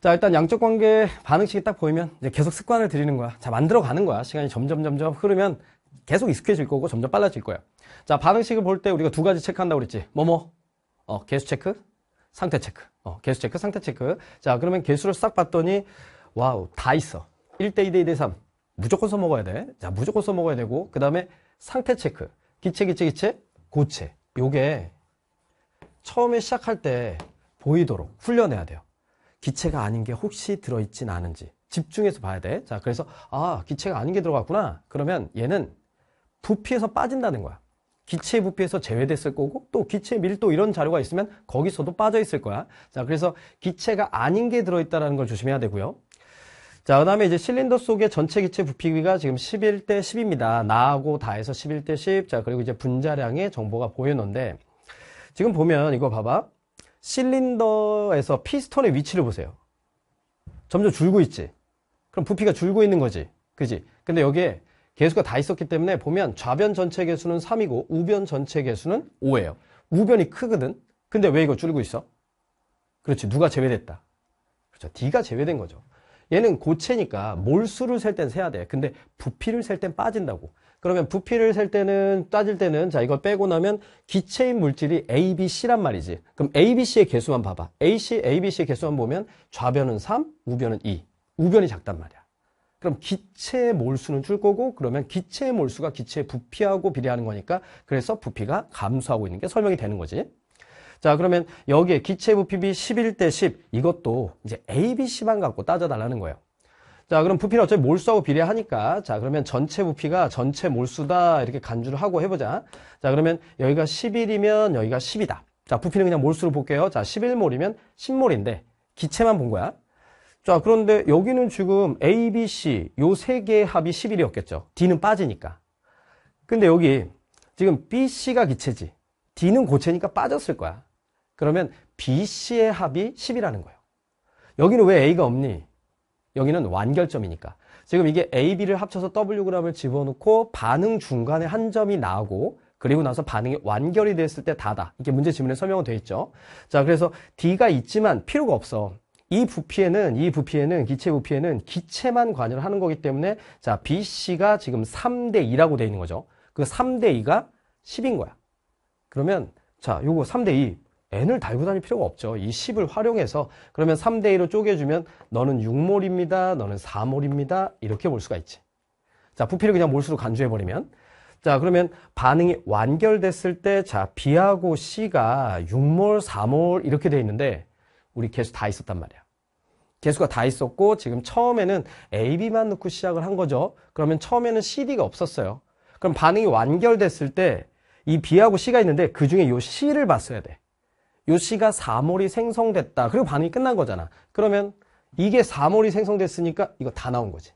자 일단 양적 관계 반응식이 딱 보이면 이제 계속 습관을 들이는 거야 자 만들어 가는 거야 시간이 점점 점점 흐르면 계속 익숙해질 거고 점점 빨라질 거야 자 반응식을 볼 때 우리가 두 가지 체크한다고 그랬지 뭐뭐 뭐? 어 개수 체크 상태 체크 어 개수 체크 상태 체크 자 그러면 개수를 싹 봤더니 와우 다 있어 1대 2대 2대 3 무조건 써먹어야 돼자 무조건 써먹어야 되고 그 다음에 상태 체크 기체 기체 기체 고체 요게 처음에 시작할 때 보이도록 훈련해야 돼요 기체가 아닌 게 혹시 들어있진 않은지 집중해서 봐야 돼. 자, 그래서 아, 기체가 아닌 게 들어갔구나. 그러면 얘는 부피에서 빠진다는 거야. 기체 부피에서 제외됐을 거고 또 기체 밀도 이런 자료가 있으면 거기서도 빠져 있을 거야. 자, 그래서 기체가 아닌 게 들어있다는 걸 조심해야 되고요. 자, 그 다음에 이제 실린더 속의 전체 기체 부피가 지금 11대 10입니다. 나하고 다해서 11대 10. 자, 그리고 이제 분자량의 정보가 보여놓는데 지금 보면 이거 봐봐. 실린더에서 피스톤의 위치를 보세요 점점 줄고 있지 그럼 부피가 줄고 있는 거지 그지 근데 여기에 개수가 다 있었기 때문에 보면 좌변 전체 개수는 3이고 우변 전체 개수는 5예요 우변이 크거든 근데 왜 이거 줄고 있어 그렇지 누가 제외됐다 그렇죠 D가 제외된 거죠 얘는 고체니까 몰수를 셀땐 세야 돼. 근데 부피를 셀 땐 빠진다고. 그러면 부피를 셀 때는 따질 때는 자 이걸 빼고 나면 기체인 물질이 A, B, C란 말이지. 그럼 A, B, C의 개수만 봐봐. A, C, A, B, C의 개수만 보면 좌변은 3, 우변은 2. 우변이 작단 말이야. 그럼 기체의 몰수는 줄 거고 그러면 기체의 몰수가 기체의 부피하고 비례하는 거니까 그래서 부피가 감소하고 있는 게 설명이 되는 거지. 자 그러면 여기에 기체 부피비 11대 10 이것도 이제 A, B, C만 갖고 따져달라는 거예요. 자 그럼 부피는 어차피 몰수하고 비례하니까 자 그러면 전체 부피가 전체 몰수다 이렇게 간주를 하고 해보자 자 그러면 여기가 11이면 여기가 10이다 자 부피는 그냥 몰수로 볼게요 자 11몰이면 10몰인데 기체만 본 거야 자 그런데 여기는 지금 A, B, C 요 세 개의 합이 11이었겠죠 D는 빠지니까 근데 여기 지금 B, C가 기체지 D는 고체니까 빠졌을 거야 그러면 BC의 합이 10이라는 거예요. 여기는 왜 A가 없니? 여기는 완결점이니까. 지금 이게 A, B를 합쳐서 Wg을 집어넣고 반응 중간에 한 점이 나고 그리고 나서 반응이 완결이 됐을 때 다다. 이게 문제 지문에 설명은 돼 있죠. 자, 그래서 D가 있지만 필요가 없어. 이 부피에는 이 부피에는 기체 부피에는 기체만 관여를 하는 거기 때문에 자, BC가 지금 3대 2라고 돼 있는 거죠. 그 3대 2가 10인 거야. 그러면 자, 요거 3대 2 n을 달고 다닐 필요가 없죠. 이 10을 활용해서 그러면 3대2로 쪼개주면 너는 6몰입니다. 너는 4몰입니다. 이렇게 볼 수가 있지. 자, 부피를 그냥 몰수로 간주해버리면 자, 그러면 반응이 완결됐을 때 자, B하고 C가 6몰, 4몰 이렇게 돼 있는데 우리 개수 다 있었단 말이야. 개수가 다 있었고 지금 처음에는 AB만 넣고 시작을 한 거죠. 그러면 처음에는 CD가 없었어요. 그럼 반응이 완결됐을 때 이 B하고 C가 있는데 그 중에 요 C를 봤어야 돼. 요시가 사몰이 생성됐다. 그리고 반응이 끝난 거잖아. 그러면 이게 사몰이 생성됐으니까 이거 다 나온 거지.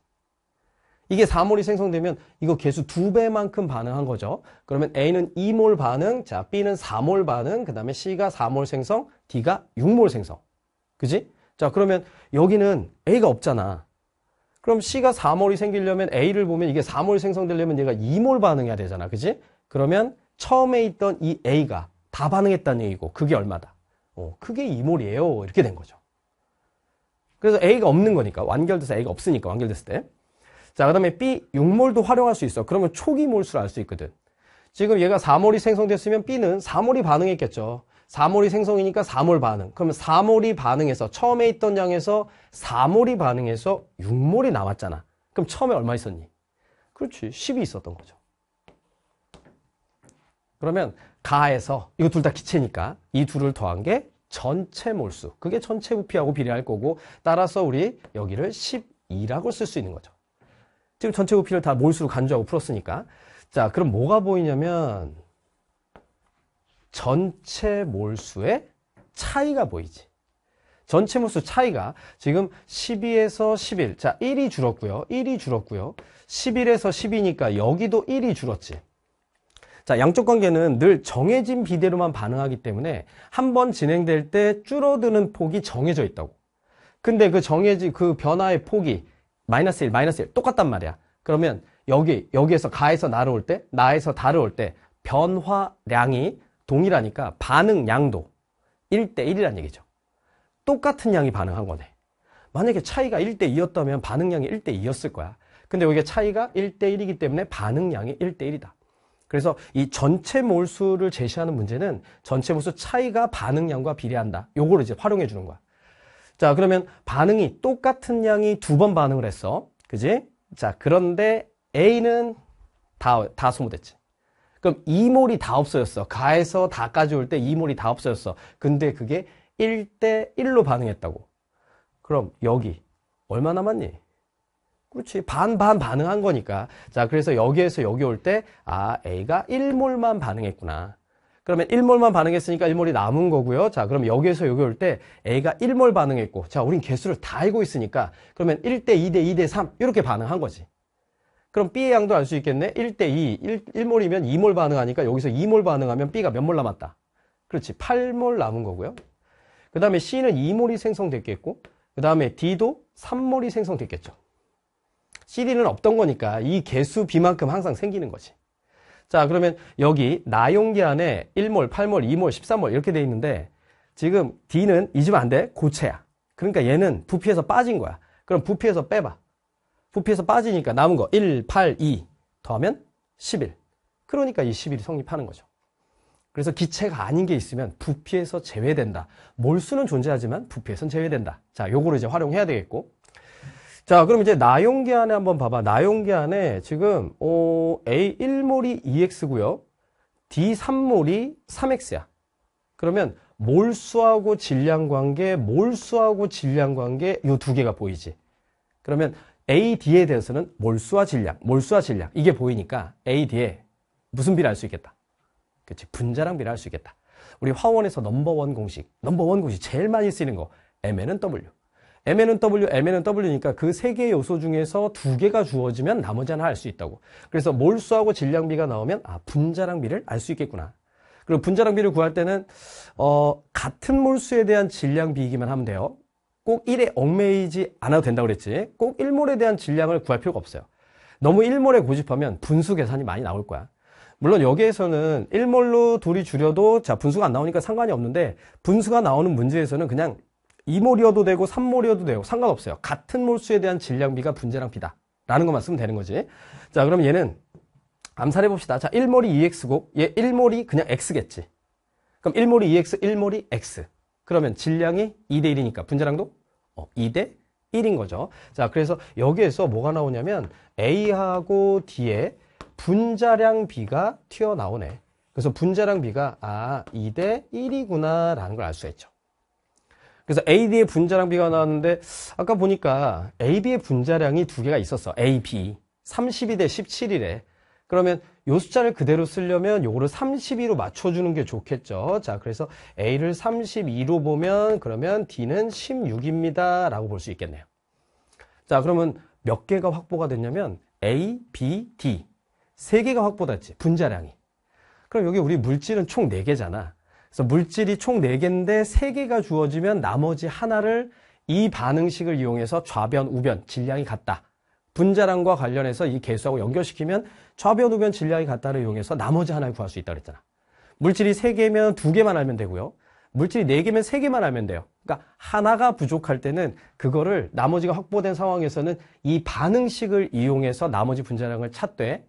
이게 4몰이 생성되면 이거 개수 두배만큼 반응한 거죠. 그러면 A는 2몰 반응, 자 B는 4몰 반응, 그 다음에 C가 4몰 생성, D가 6몰 생성. 그지? 자 그러면 여기는 A가 없잖아. 그럼 C가 4몰이 생기려면 A를 보면 이게 4몰 생성되려면 얘가 2몰 반응해야 되잖아. 그지? 그러면 처음에 있던 이 A가 다 반응했다는 얘기고 그게 얼마다. 어, 그게 이몰이에요. 이렇게 된 거죠. 그래서 A가 없는 거니까 완결돼서 A가 없으니까 완결됐을 때. 자, 그 다음에 B 6몰도 활용할 수 있어. 그러면 초기 몰수를 알 수 있거든. 지금 얘가 4몰이 생성됐으면 B는 4몰이 반응했겠죠. 4몰이 생성이니까 4몰 반응. 그러면 4몰이 반응해서 처음에 있던 양에서 4몰이 반응해서 6몰이 남았잖아. 그럼 처음에 얼마 있었니? 그렇지. 10이 있었던 거죠. 그러면 가에서 이거 둘 다 기체니까 이 둘을 더한 게 전체 몰수. 그게 전체 부피하고 비례할 거고 따라서 우리 여기를 12라고 쓸 수 있는 거죠. 지금 전체 부피를 다 몰수로 간주하고 풀었으니까 자 그럼 뭐가 보이냐면 전체 몰수의 차이가 보이지. 전체 몰수 차이가 지금 12에서 11. 자, 1이 줄었고요. 1이 줄었고요. 11에서 12니까 여기도 1이 줄었지. 자, 양쪽 관계는 늘 정해진 비대로만 반응하기 때문에 한 번 진행될 때 줄어드는 폭이 정해져 있다고. 근데 그 정해진 그 변화의 폭이 마이너스 1, 마이너스 1 똑같단 말이야. 그러면 여기, 여기에서 가에서 나로 올 때, 나에서 다로 올 때 변화량이 동일하니까 반응량도 1대1이란 얘기죠. 똑같은 양이 반응한 거네. 만약에 차이가 1대2였다면 반응량이 1대2였을 거야. 근데 여기 차이가 1대1이기 때문에 반응량이 1대1이다. 그래서 이 전체 몰수를 제시하는 문제는 전체 몰수 차이가 반응량과 비례한다. 요걸 이제 활용해 주는 거야. 자, 그러면 반응이 똑같은 양이 두 번 반응을 했어. 그지? 자, 그런데 A는 다, 다 소모됐지. 그럼 2몰이 다 없어졌어. 가에서 다까져올때 2몰이 다 없어졌어. 근데 그게 1대 1로 반응했다고. 그럼 여기 얼마 남았니? 그렇지. 반, 반 반응한 거니까. 자, 그래서 여기에서 여기 올 때, 아, A가 1몰만 반응했구나. 그러면 1몰만 반응했으니까 1몰이 남은 거고요. 자, 그럼 여기에서 여기 올 때 A가 1몰 반응했고, 자, 우린 개수를 다 알고 있으니까, 그러면 1대 2대 2대 3, 이렇게 반응한 거지. 그럼 B의 양도 알 수 있겠네? 1대 2, 1, 1몰이면 2몰 반응하니까 여기서 2몰 반응하면 B가 몇 몰 남았다? 그렇지, 8몰 남은 거고요. 그 다음에 C는 2몰이 생성됐겠고, 그 다음에 D도 3몰이 생성됐겠죠. CD는 없던 거니까 이 개수 비만큼 항상 생기는 거지. 자, 그러면 여기 나용기 안에 1몰, 8몰, 2몰, 13몰 이렇게 돼 있는데 지금 D는 잊으면 안 돼. 고체야. 그러니까 얘는 부피에서 빠진 거야. 그럼 부피에서 빼봐. 부피에서 빠지니까 남은 거 1, 8, 2 더하면 11. 그러니까 이 11이 성립하는 거죠. 그래서 기체가 아닌 게 있으면 부피에서 제외된다. 몰수는 존재하지만 부피에서는 제외된다. 자, 요거를 이제 활용해야 되겠고. 자, 그럼 이제 나용계 안에 한번 봐봐. 나용계 안에 지금 어, A1몰이 2X고요. D3몰이 3X야. 그러면 몰수하고 질량 관계, 몰수하고 질량 관계 이 두 개가 보이지. 그러면 AD에 대해서는 몰수와 질량, 몰수와 질량 이게 보이니까 AD에 무슨 비를 알 수 있겠다. 그렇지. 분자랑 비를 알 수 있겠다. 우리 화원에서 넘버원 공식, 넘버원 공식 제일 많이 쓰이는 거 m 에는 W. Mn은 W, Mn은 W니까 그 세 개의 요소 중에서 두 개가 주어지면 나머지 하나 알 수 있다고. 그래서 몰수하고 질량비가 나오면 아 분자량비를 알 수 있겠구나. 그리고 분자량비를 구할 때는 어, 같은 몰수에 대한 질량비이기만 하면 돼요. 꼭 1에 얽매이지 않아도 된다고 그랬지. 꼭 1몰에 대한 질량을 구할 필요가 없어요. 너무 1몰에 고집하면 분수 계산이 많이 나올 거야. 물론 여기에서는 1몰로 둘이 줄여도 자 분수가 안 나오니까 상관이 없는데 분수가 나오는 문제에서는 그냥 2몰이어도 되고 3몰이어도 되고 상관없어요. 같은 몰수에 대한 질량비가 분자량 비다. 라는 것만 쓰면 되는 거지. 자, 그럼 얘는 암산해 봅시다. 자, 1몰이 2x고 얘 1몰이 그냥 x겠지. 그럼 1몰이 2x, 1몰이 x. 그러면 질량이 2대 1이니까 분자량도 어, 2대 1인 거죠. 자, 그래서 여기에서 뭐가 나오냐면 A하고 d 에 분자량 B가 튀어나오네. 그래서 분자량 B가 아, 2대 1이구나 라는 걸 알 수 있죠. 그래서 AD의 분자량 비가 나왔는데 아까 보니까 AB의 분자량이 두 개가 있었어. AB. 32 대 17이래. 그러면 요 숫자를 그대로 쓰려면 요거를 32로 맞춰주는 게 좋겠죠. 자, 그래서 A를 32로 보면 그러면 D는 16입니다. 라고 볼 수 있겠네요. 자, 그러면 몇 개가 확보가 됐냐면 A, B, D. 세 개가 확보됐지. 분자량이. 그럼 여기 우리 물질은 총 4개잖아. 그래서 물질이 총 4개인데 3개가 주어지면 나머지 하나를 이 반응식을 이용해서 좌변, 우변, 질량이 같다. 분자량과 관련해서 이 개수하고 연결시키면 좌변, 우변, 질량이 같다를 이용해서 나머지 하나를 구할 수 있다 그랬잖아. 물질이 3개면 2개만 알면 되고요. 물질이 4개면 3개만 알면 돼요. 그러니까 하나가 부족할 때는 그거를 나머지가 확보된 상황에서는 이 반응식을 이용해서 나머지 분자량을 찾되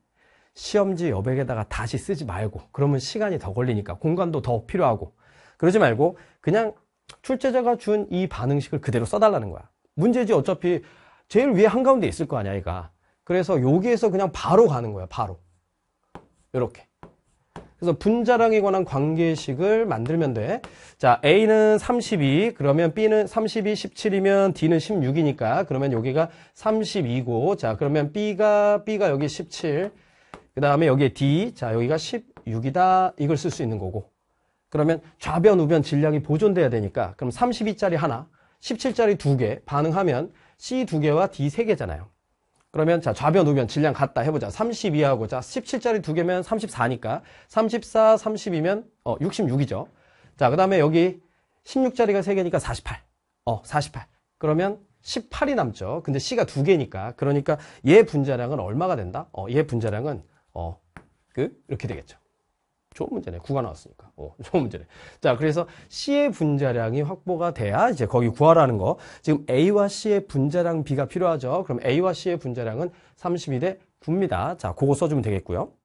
시험지 여백에다가 다시 쓰지 말고 그러면 시간이 더 걸리니까 공간도 더 필요하고 그러지 말고 그냥 출제자가 준 이 반응식을 그대로 써달라는 거야 문제지 어차피 제일 위에 한가운데 있을 거 아니야 얘가 그래서 여기에서 그냥 바로 가는 거야 바로 이렇게 그래서 분자량에 관한 관계식을 만들면 돼. 자, A는 32, 그러면 B는 32, 17이면 D는 16이니까, 그러면 여기가 32고, 자, 그러면 B가, B가 여기 17, 그 다음에 여기에 D, 자 여기가 16이다 이걸 쓸 수 있는 거고 그러면 좌변, 우변 질량이 보존돼야 되니까 그럼 32짜리 하나, 17짜리 두 개 반응하면 C 두 개와 D 세 개잖아요. 그러면 자 좌변, 우변 질량 같다 해보자. 32하고 자 17짜리 두 개면 34니까 34, 32면 어 66이죠. 자그 다음에 여기 16짜리가 세 개니까 48. 어 48. 그러면 18이 남죠. 근데 C가 두 개니까 그러니까 얘 분자량은 얼마가 된다? 어, 얘 분자량은 어, 그 이렇게 되겠죠. 좋은 문제네. 구가 나왔으니까. 어, 좋은 문제네. 자, 그래서 C의 분자량이 확보가 돼야 이제 거기 구하라는 거. 지금 A와 C의 분자량 B가 필요하죠. 그럼 A와 C의 분자량은 32대 9입니다. 자, 그거 써주면 되겠고요.